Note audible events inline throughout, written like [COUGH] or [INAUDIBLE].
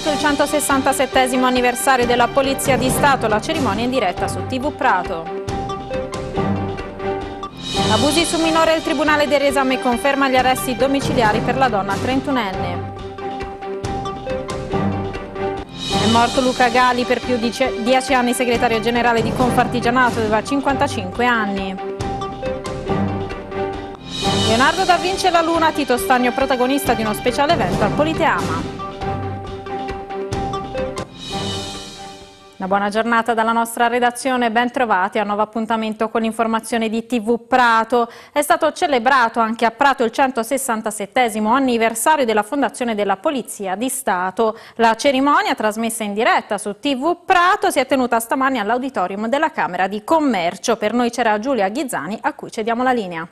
celebrato il 167 anniversario della Polizia di Stato, la cerimonia in diretta su TV Prato. Abusi su minore, il Tribunale del Riesame conferma gli arresti domiciliari per la donna 31enne. È morto Luca Gali per più di 10 anni segretario generale di Confartigianato, aveva 55 anni. Leonardo da Vinci e la Luna, Tito Stagno protagonista di uno speciale evento al Politeama. Una buona giornata dalla nostra redazione, ben trovati a nuovo appuntamento con l'informazione di TV Prato. È stato celebrato anche a Prato il 167 anniversario della Fondazione della Polizia di Stato. La cerimonia, trasmessa in diretta su TV Prato, si è tenuta stamani all'auditorium della Camera di Commercio. Per noi c'era Giulia Ghizzani, a cui cediamo la linea.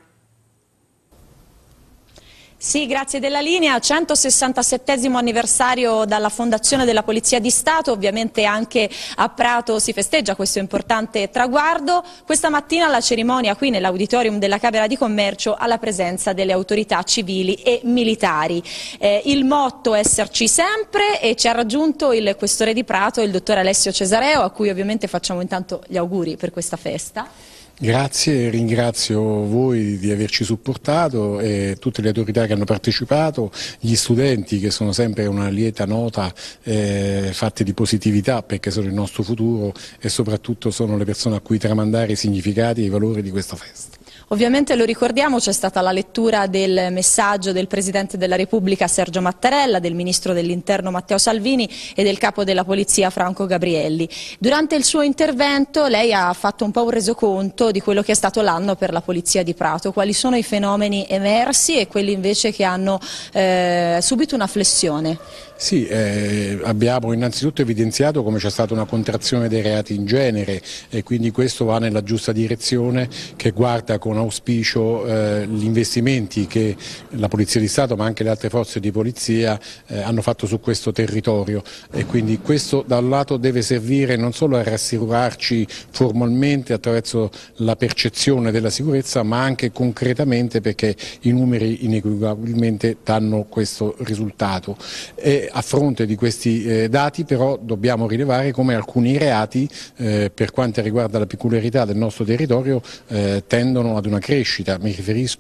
Sì, grazie della linea. 167 anniversario dalla fondazione della Polizia di Stato, ovviamente anche a Prato si festeggia questo importante traguardo. Questa mattina la cerimonia qui nell'auditorium della Camera di Commercio alla presenza delle autorità civili e militari. Eh, il motto è esserci sempre e ci ha raggiunto il questore di Prato, il dottor Alessio Cesareo, a cui ovviamente facciamo intanto gli auguri per questa festa. Grazie, ringrazio voi di averci supportato e tutte le autorità che hanno partecipato, gli studenti che sono sempre una lieta nota eh, fatte di positività perché sono il nostro futuro e soprattutto sono le persone a cui tramandare i significati e i valori di questa festa. Ovviamente lo ricordiamo, c'è stata la lettura del messaggio del Presidente della Repubblica Sergio Mattarella, del Ministro dell'Interno Matteo Salvini e del Capo della Polizia Franco Gabrielli. Durante il suo intervento lei ha fatto un po' un resoconto di quello che è stato l'anno per la Polizia di Prato, quali sono i fenomeni emersi e quelli invece che hanno eh, subito una flessione. Sì, eh, abbiamo innanzitutto evidenziato come c'è stata una contrazione dei reati in genere e quindi questo va nella giusta direzione che guarda con auspicio eh, gli investimenti che la Polizia di Stato ma anche le altre forze di polizia eh, hanno fatto su questo territorio e quindi questo da un lato deve servire non solo a rassicurarci formalmente attraverso la percezione della sicurezza ma anche concretamente perché i numeri inequivocabilmente danno questo risultato. E, a fronte di questi eh, dati però dobbiamo rilevare come alcuni reati eh, per quanto riguarda la peculiarità del nostro territorio eh, tendono ad una crescita, mi riferisco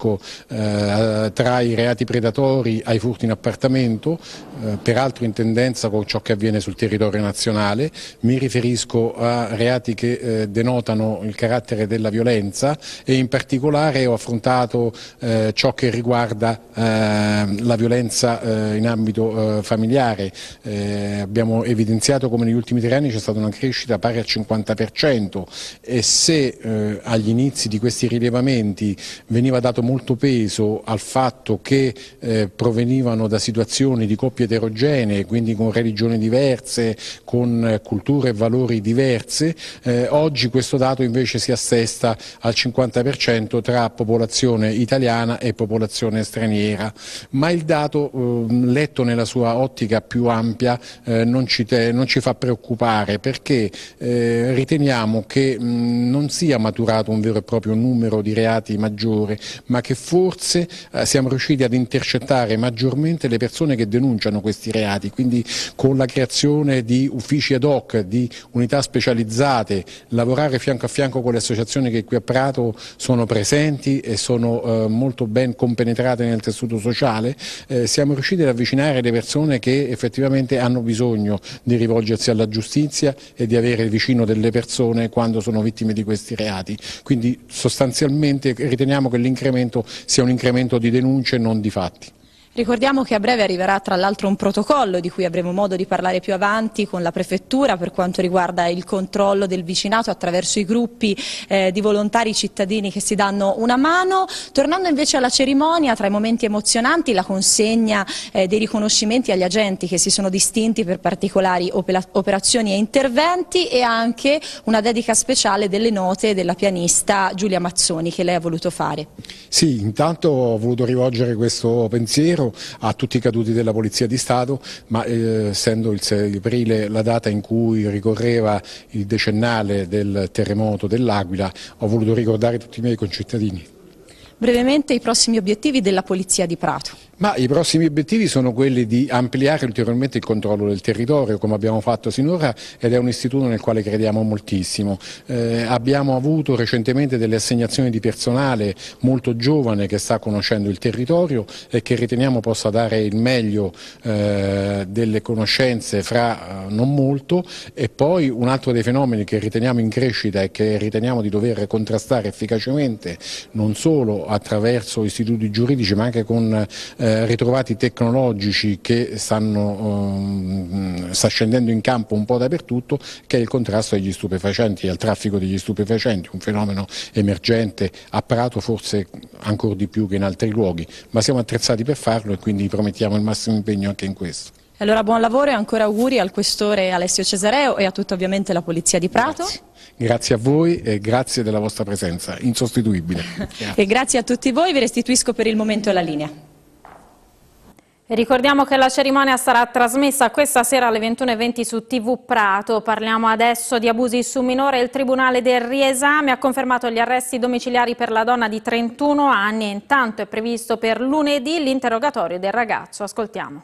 tra i reati predatori ai furti in appartamento, peraltro in tendenza con ciò che avviene sul territorio nazionale, mi riferisco a reati che denotano il carattere della violenza e in particolare ho affrontato ciò che riguarda la violenza in ambito familiare familiare, eh, abbiamo evidenziato come negli ultimi tre anni c'è stata una crescita pari al 50% e se eh, agli inizi di questi rilevamenti veniva dato molto peso al fatto che eh, provenivano da situazioni di coppie eterogenee, quindi con religioni diverse, con culture e valori diverse, eh, oggi questo dato invece si assesta al 50% tra popolazione italiana e popolazione straniera, ma il dato eh, letto nella sua ottica politica più ampia eh, non ci, te, non, ci fa preoccupare perché eh, riteniamo che mh, non sia maturato un vero e proprio numero di reati maggiore, ma che forse eh, siamo riusciti ad intercettare maggiormente le persone che denunciano questi reati, quindi con la creazione di uffici ad hoc, di unità specializzate, lavorare fianco a fianco con le associazioni che qui a Prato sono presenti e sono eh, molto ben compenetrate nel tessuto sociale, eh, siamo riusciti ad avvicinare le persone che effettivamente hanno bisogno di rivolgersi alla giustizia e di avere vicino delle persone quando sono vittime di questi reati. Quindi sostanzialmente riteniamo che l'incremento sia un incremento di denunce e non di fatti. Ricordiamo che a breve arriverà tra l'altro un protocollo di cui avremo modo di parlare più avanti con la Prefettura per quanto riguarda il controllo del vicinato attraverso i gruppi eh, di volontari cittadini che si danno una mano. Tornando invece alla cerimonia, tra i momenti emozionanti la consegna eh, dei riconoscimenti agli agenti che si sono distinti per particolari operazioni e interventi e anche una dedica speciale delle note della pianista Giulia Mazzoni che lei ha voluto fare. Sì, intanto ho voluto rivolgere questo pensiero pensiero a tutti i caduti della Polizia di Stato, ma eh, essendo il 6 aprile la data in cui ricorreva il decennale del terremoto dell'Aquila, ho voluto ricordare tutti i miei concittadini. Brevemente i prossimi obiettivi della Polizia di Prato. Ma i prossimi obiettivi sono quelli di ampliare ulteriormente il controllo del territorio, come abbiamo fatto sinora, ed è un istituto nel quale crediamo moltissimo. Eh, abbiamo avuto recentemente delle assegnazioni di personale molto giovane che sta conoscendo il territorio e che riteniamo possa dare il meglio eh, delle conoscenze fra eh, non molto e poi un altro dei fenomeni che riteniamo in crescita e che riteniamo di dover contrastare efficacemente non solo attraverso istituti giuridici ma anche con eh, eh, ritrovati tecnologici che stanno, ehm, sta scendendo in campo un po' dappertutto, che è il contrasto agli stupefacenti e al traffico degli stupefacenti, un fenomeno emergente a Prato forse ancora di più che in altri luoghi, ma siamo attrezzati per farlo e quindi promettiamo il massimo impegno anche in questo. Allora buon lavoro e ancora auguri al questore Alessio Cesareo e a tutta ovviamente la Polizia di Prato. Grazie. Grazie a voi e grazie della vostra presenza, insostituibile. Grazie. [LAUGHS] e grazie a tutti voi, vi restituisco per il momento la linea. Ricordiamo che la cerimonia sarà trasmessa questa sera alle 21.20 su TV Prato. Parliamo adesso di abusi su minore. Il Tribunale del Riesame ha confermato gli arresti domiciliari per la donna di 31 anni e intanto è previsto per lunedì l'interrogatorio del ragazzo. Ascoltiamo.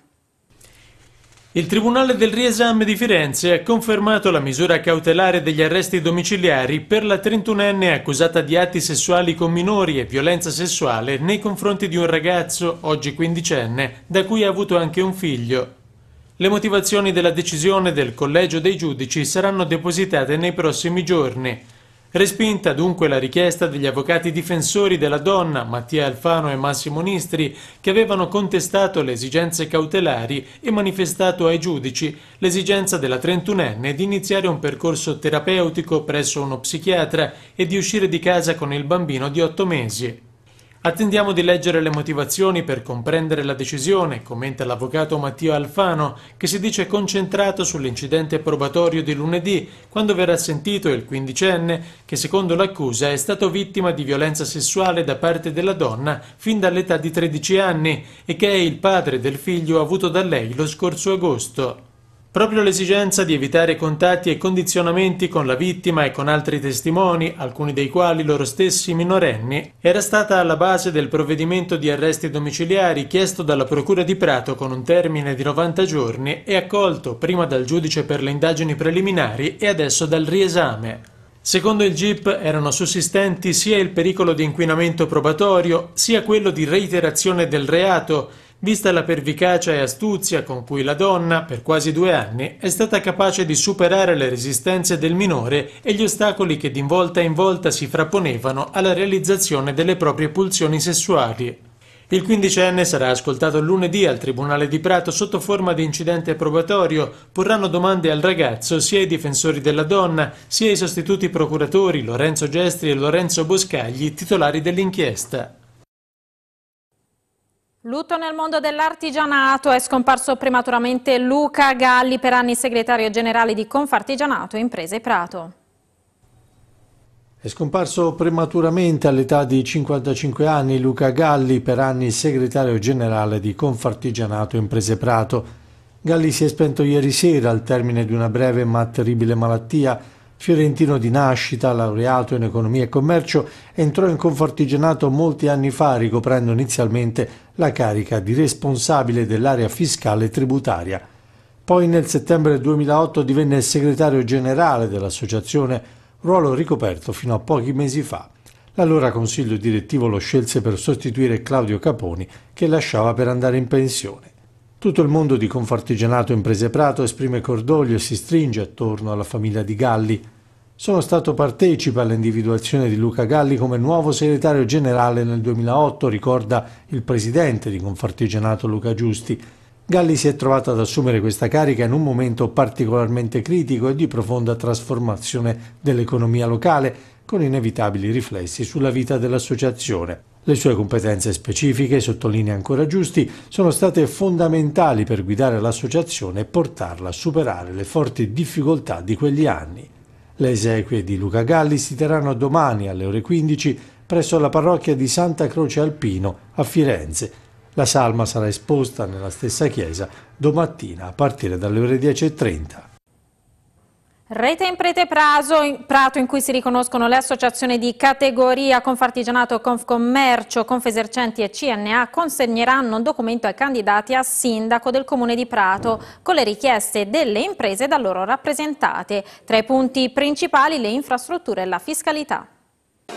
Il Tribunale del Riesame di Firenze ha confermato la misura cautelare degli arresti domiciliari per la 31enne accusata di atti sessuali con minori e violenza sessuale nei confronti di un ragazzo, oggi quindicenne, da cui ha avuto anche un figlio. Le motivazioni della decisione del Collegio dei Giudici saranno depositate nei prossimi giorni. Respinta dunque la richiesta degli avvocati difensori della donna Mattia Alfano e Massimo Nistri che avevano contestato le esigenze cautelari e manifestato ai giudici l'esigenza della 31enne di iniziare un percorso terapeutico presso uno psichiatra e di uscire di casa con il bambino di otto mesi. Attendiamo di leggere le motivazioni per comprendere la decisione, commenta l'avvocato Mattia Alfano, che si dice concentrato sull'incidente probatorio di lunedì, quando verrà sentito il quindicenne, che secondo l'accusa è stato vittima di violenza sessuale da parte della donna fin dall'età di 13 anni e che è il padre del figlio avuto da lei lo scorso agosto. Proprio l'esigenza di evitare contatti e condizionamenti con la vittima e con altri testimoni, alcuni dei quali loro stessi minorenni, era stata alla base del provvedimento di arresti domiciliari chiesto dalla Procura di Prato con un termine di 90 giorni e accolto prima dal giudice per le indagini preliminari e adesso dal riesame. Secondo il GIP erano sussistenti sia il pericolo di inquinamento probatorio, sia quello di reiterazione del reato, vista la pervicacia e astuzia con cui la donna, per quasi due anni, è stata capace di superare le resistenze del minore e gli ostacoli che di volta in volta si frapponevano alla realizzazione delle proprie pulsioni sessuali. Il quindicenne sarà ascoltato lunedì al Tribunale di Prato sotto forma di incidente probatorio. Porranno domande al ragazzo sia i difensori della donna, sia i sostituti procuratori Lorenzo Gestri e Lorenzo Boscagli, titolari dell'inchiesta. Lutto nel mondo dell'artigianato, è scomparso prematuramente Luca Galli, per anni segretario generale di Confartigianato Imprese Prato. È scomparso prematuramente all'età di 55 anni Luca Galli, per anni segretario generale di Confartigianato Imprese Prato. Galli si è spento ieri sera al termine di una breve ma terribile malattia Fiorentino di nascita, laureato in economia e commercio, entrò in Confartigianato molti anni fa ricoprendo inizialmente la carica di responsabile dell'area fiscale e tributaria. Poi nel settembre 2008 divenne segretario generale dell'associazione, ruolo ricoperto fino a pochi mesi fa. L'allora consiglio direttivo lo scelse per sostituire Claudio Caponi che lasciava per andare in pensione. Tutto il mondo di Confartigianato Imprese Prato esprime cordoglio e si stringe attorno alla famiglia di Galli. Sono stato partecipe all'individuazione di Luca Galli come nuovo segretario generale nel 2008, ricorda il presidente di Confartigianato Luca Giusti. Galli si è trovato ad assumere questa carica in un momento particolarmente critico e di profonda trasformazione dell'economia locale, con inevitabili riflessi sulla vita dell'associazione. Le sue competenze specifiche, sottolinea ancora Giusti, sono state fondamentali per guidare l'associazione e portarla a superare le forti difficoltà di quegli anni. Le esequie di Luca Galli si terranno domani alle ore 15 presso la parrocchia di Santa Croce Alpino a Firenze. La salma sarà esposta nella stessa chiesa domattina a partire dalle ore 10.30. Rete in Prete Praso, in Prato in cui si riconoscono le associazioni di categoria Confartigianato, Confcommercio, Confesercenti e CNA consegneranno un documento ai candidati a sindaco del comune di Prato con le richieste delle imprese da loro rappresentate. Tra i punti principali le infrastrutture e la fiscalità.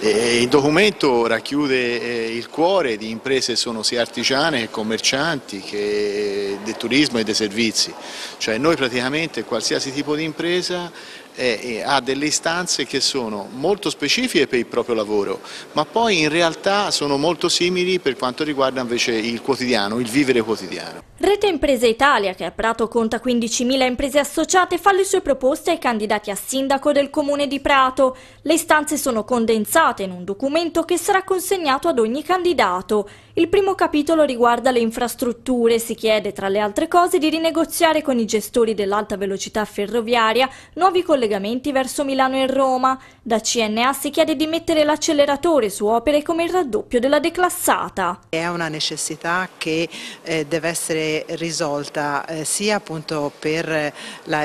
Il documento racchiude eh, il cuore di imprese che sono sia artigiane che commercianti, che eh, del turismo e dei servizi. Cioè noi praticamente qualsiasi tipo di impresa eh, ha delle istanze che sono molto specifiche per il proprio lavoro, ma poi in realtà sono molto simili per quanto riguarda invece il quotidiano, il vivere quotidiano. Rete Impresa Italia, che a Prato conta 15.000 imprese associate, fa le sue proposte ai candidati a sindaco del comune di Prato. Le istanze sono condensate in un documento che sarà consegnato ad ogni candidato. Il primo capitolo riguarda le infrastrutture. Si chiede, tra le altre cose, di rinegoziare con i gestori dell'alta velocità ferroviaria nuovi collegamenti collegamenti verso Milano e Roma. Da CNA si chiede di mettere l'acceleratore su opere come il raddoppio della declassata. È una necessità che eh, deve essere risolta eh, sia appunto per eh,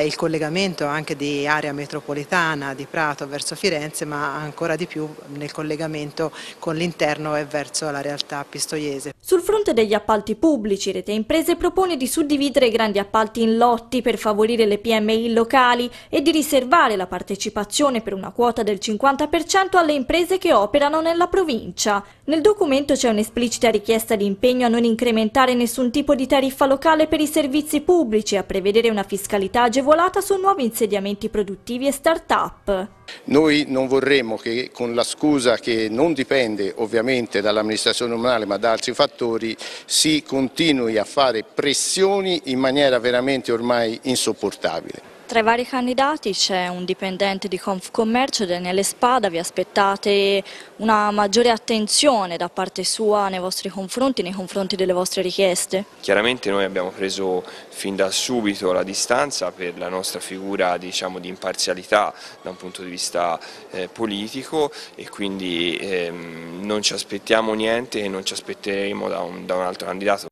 il collegamento anche di area metropolitana di Prato verso Firenze ma ancora di più nel collegamento con l'interno e verso la realtà pistoiese. Sul fronte degli appalti pubblici Rete Imprese propone di suddividere i grandi appalti in lotti per favorire le PMI locali e di riservare vale la partecipazione per una quota del 50% alle imprese che operano nella provincia. Nel documento c'è un'esplicita richiesta di impegno a non incrementare nessun tipo di tariffa locale per i servizi pubblici e a prevedere una fiscalità agevolata su nuovi insediamenti produttivi e start-up. Noi non vorremmo che con la scusa che non dipende ovviamente dall'amministrazione comunale ma da altri fattori si continui a fare pressioni in maniera veramente ormai insopportabile. Tra i vari candidati c'è un dipendente di Confcommercio, Daniele Spada, vi aspettate una maggiore attenzione da parte sua nei vostri confronti, nei confronti delle vostre richieste? Chiaramente noi abbiamo preso fin da subito la distanza per la nostra figura diciamo, di imparzialità da un punto di vista eh, politico e quindi ehm, non ci aspettiamo niente e non ci aspetteremo da un, da un altro candidato.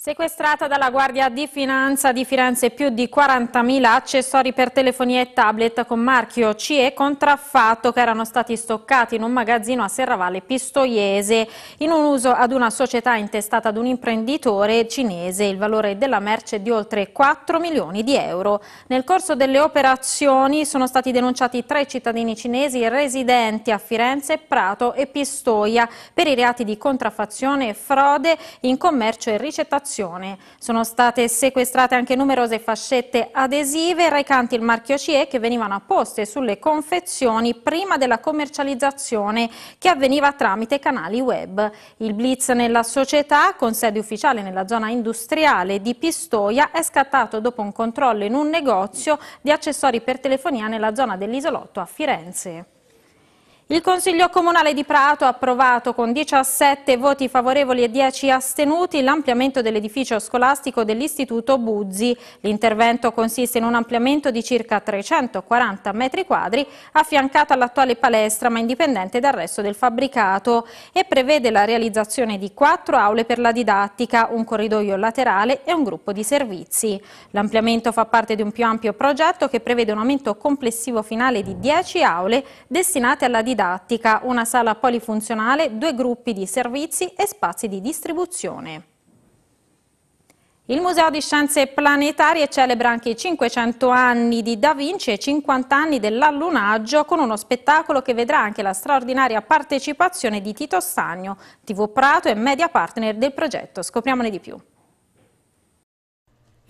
Sequestrata dalla Guardia di Finanza di Firenze più di 40.000 accessori per telefonia e tablet con marchio CE contraffatto che erano stati stoccati in un magazzino a Serravalle Pistoiese in un uso ad una società intestata ad un imprenditore cinese. Il valore della merce è di oltre 4 milioni di euro. Nel corso delle operazioni sono stati denunciati tre cittadini cinesi residenti a Firenze, Prato e Pistoia per i reati di contraffazione, frode in commercio e ricettazione dimostrazione. Sono state sequestrate anche numerose fascette adesive recanti il marchio CE che venivano apposte sulle confezioni prima della commercializzazione che avveniva tramite canali web. Il blitz nella società, con sede ufficiale nella zona industriale di Pistoia, è scattato dopo un controllo in un negozio di accessori per telefonia nella zona dell'isolotto a Firenze. Il Consiglio Comunale di Prato ha approvato con 17 voti favorevoli e 10 astenuti l'ampliamento dell'edificio scolastico dell'Istituto Buzzi. L'intervento consiste in un ampliamento di circa 340 metri quadri affiancato all'attuale palestra ma indipendente dal resto del fabbricato e prevede la realizzazione di quattro aule per la didattica, un corridoio laterale e un gruppo di servizi. L'ampliamento fa parte di un più ampio progetto che prevede un aumento complessivo finale di 10 aule destinate alla didattica didattica, una sala polifunzionale, due gruppi di servizi e spazi di distribuzione. Il Museo di Scienze Planetarie celebra anche i 500 anni di Da Vinci e i 50 anni dell'allunaggio con uno spettacolo che vedrà anche la straordinaria partecipazione di Tito Stagno, TV Prato e media partner del progetto. Scopriamone di più.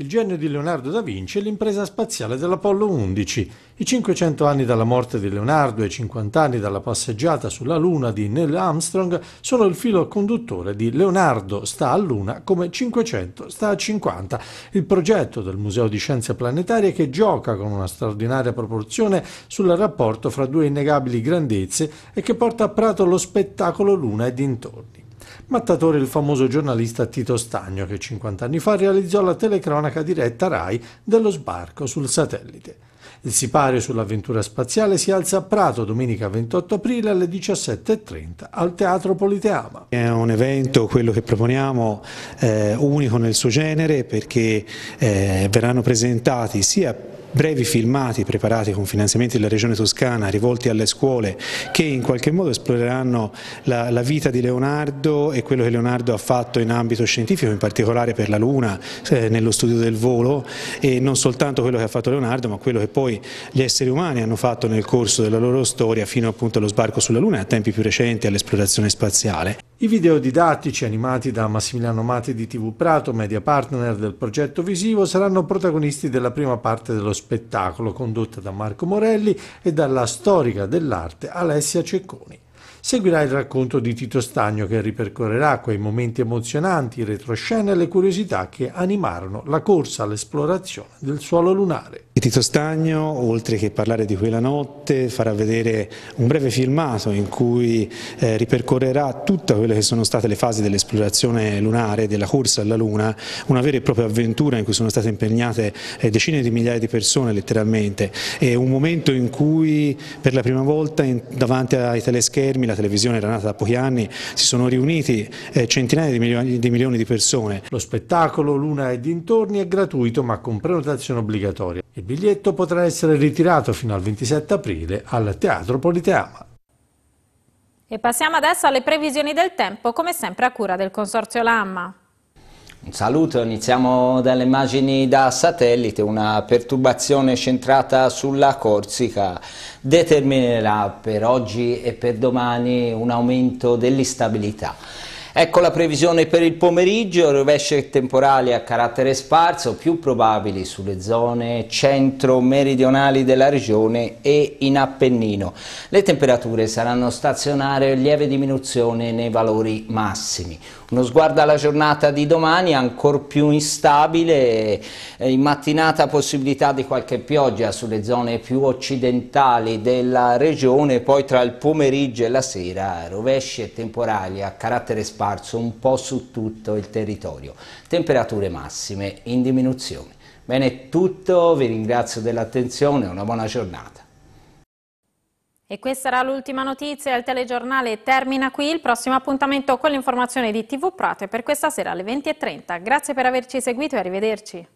Il genio di Leonardo da Vinci e l'impresa spaziale dell'Apollo 11. I 500 anni dalla morte di Leonardo e i 50 anni dalla passeggiata sulla Luna di Neil Armstrong sono il filo conduttore di Leonardo sta a Luna come 500 sta a 50, il progetto del Museo di Scienze Planetarie che gioca con una straordinaria proporzione sul rapporto fra due innegabili grandezze e che porta a Prato lo spettacolo Luna e dintorni. Mattatore il famoso giornalista Tito Stagno che 50 anni fa realizzò la telecronaca diretta RAI dello sbarco sul satellite. Il sipario sull'avventura spaziale si alza a Prato domenica 28 aprile alle 17.30 al Teatro Politeama. È un evento, quello che proponiamo, eh, unico nel suo genere perché eh, verranno presentati sia brevi filmati preparati con finanziamenti della Regione Toscana rivolti alle scuole che in qualche modo esploreranno la, la, vita di Leonardo e quello che Leonardo ha fatto in ambito scientifico, in particolare per la Luna, eh, nello studio del volo e non soltanto quello che ha fatto Leonardo ma quello che poi gli esseri umani hanno fatto nel corso della loro storia fino appunto allo sbarco sulla Luna e a tempi più recenti all'esplorazione spaziale. I video didattici animati da Massimiliano Mati di TV Prato, media partner del progetto visivo, saranno protagonisti della prima parte dello spettacolo condotta da Marco Morelli e dalla storica dell'arte Alessia Cecconi. Seguirà il racconto di Tito Stagno che ripercorrerà quei momenti emozionanti, retroscena e le curiosità che animarono la corsa all'esplorazione del suolo lunare. Tito Stagno, oltre che parlare di quella notte, farà vedere un breve filmato in cui eh, ripercorrerà tutte quelle che sono state le fasi dell'esplorazione lunare, della corsa alla Luna, una vera e propria avventura in cui sono state impegnate eh, decine di migliaia di persone letteralmente, e un momento in cui per la prima volta in, davanti ai teleschermi la televisione era nata da pochi anni, si sono riuniti eh, centinaia di milioni, di milioni di persone. Lo spettacolo Luna e dintorni è gratuito ma con prenotazione obbligatoria. Il biglietto potrà essere ritirato fino al 27 aprile al Teatro Politeama. E passiamo adesso alle previsioni del tempo, come sempre a cura del Consorzio Lamma. Un saluto, iniziamo dalle immagini da satellite, una perturbazione centrata sulla Corsica determinerà per oggi e per domani un aumento dell'instabilità. Ecco la previsione per il pomeriggio, rovesce temporali a carattere sparso, più probabili sulle zone centro-meridionali della regione e in Appennino. Le temperature saranno stazionarie, lieve diminuzione nei valori massimi. Uno sguardo alla giornata di domani, ancora più instabile, eh, in mattinata possibilità di qualche pioggia sulle zone più occidentali della regione, poi tra il pomeriggio e la sera rovesci e temporali a carattere sparso sparso un po' su tutto il territorio. Temperature massime in diminuzione. Bene, è tutto, vi ringrazio dell'attenzione, una buona giornata. E questa era l'ultima notizia, il telegiornale termina qui, il prossimo appuntamento con l'informazione di TV Prato è per questa sera alle 20.30. Grazie per averci seguito e arrivederci.